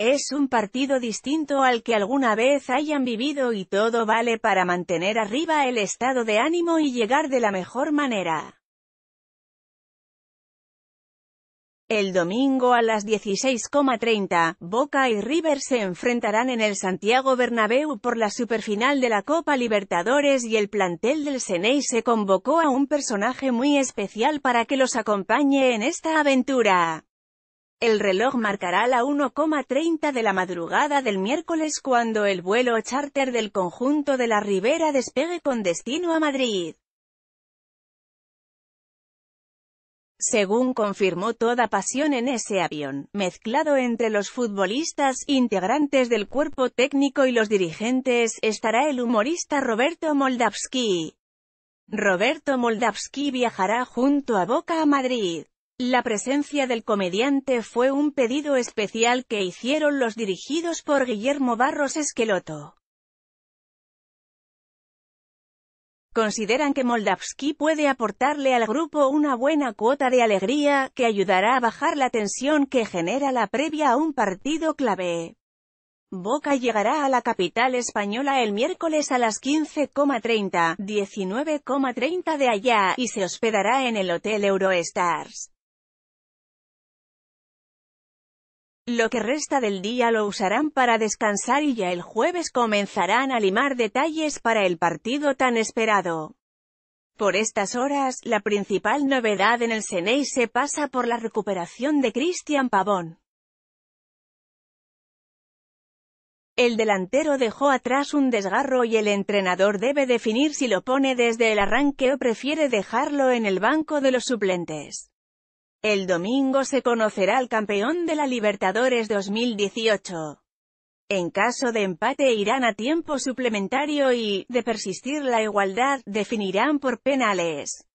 Es un partido distinto al que alguna vez hayan vivido y todo vale para mantener arriba el estado de ánimo y llegar de la mejor manera. El domingo a las 16.30, Boca y River se enfrentarán en el Santiago Bernabéu por la superfinal de la Copa Libertadores y el plantel del Senei se convocó a un personaje muy especial para que los acompañe en esta aventura. El reloj marcará la 1,30 de la madrugada del miércoles cuando el vuelo charter del conjunto de la Ribera despegue con destino a Madrid. Según confirmó toda pasión en ese avión, mezclado entre los futbolistas, integrantes del cuerpo técnico y los dirigentes, estará el humorista Roberto Moldavski. Roberto Moldavski viajará junto a Boca a Madrid. La presencia del comediante fue un pedido especial que hicieron los dirigidos por Guillermo Barros Esqueloto. Consideran que Moldavsky puede aportarle al grupo una buena cuota de alegría, que ayudará a bajar la tensión que genera la previa a un partido clave. Boca llegará a la capital española el miércoles a las 15,30, 19,30 de allá, y se hospedará en el Hotel Eurostars. Lo que resta del día lo usarán para descansar y ya el jueves comenzarán a limar detalles para el partido tan esperado. Por estas horas, la principal novedad en el Senei se pasa por la recuperación de Cristian Pavón. El delantero dejó atrás un desgarro y el entrenador debe definir si lo pone desde el arranque o prefiere dejarlo en el banco de los suplentes. El domingo se conocerá el campeón de la Libertadores 2018. En caso de empate irán a tiempo suplementario y, de persistir la igualdad, definirán por penales.